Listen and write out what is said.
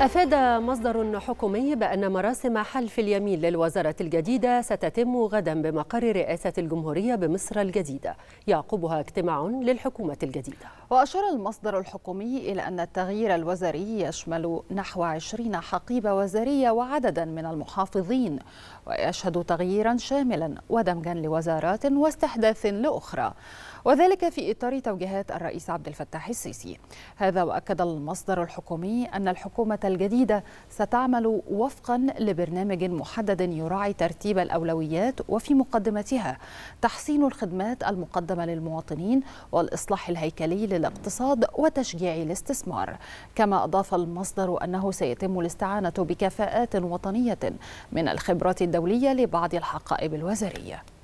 أفاد مصدر حكومي بأن مراسم حلف اليمين للوزارة الجديدة ستتم غدا بمقر رئاسة الجمهورية بمصر الجديدة يعقبها اجتماع للحكومة الجديدة وأشار المصدر الحكومي إلى أن التغيير الوزاري يشمل نحو 20 حقيبة وزارية وعددا من المحافظين ويشهد تغييرا شاملا ودمجا لوزارات واستحداث لأخرى وذلك في إطار توجيهات الرئيس عبد الفتاح السيسي هذا وأكد المصدر الحكومي أن الحكومة الجديدة ستعمل وفقا لبرنامج محدد يراعي ترتيب الأولويات وفي مقدمتها تحسين الخدمات المقدمة للمواطنين والإصلاح الهيكلي للاقتصاد وتشجيع الاستثمار كما أضاف المصدر أنه سيتم الاستعانة بكفاءات وطنية من الخبرات الدولية لبعض الحقائب الوزارية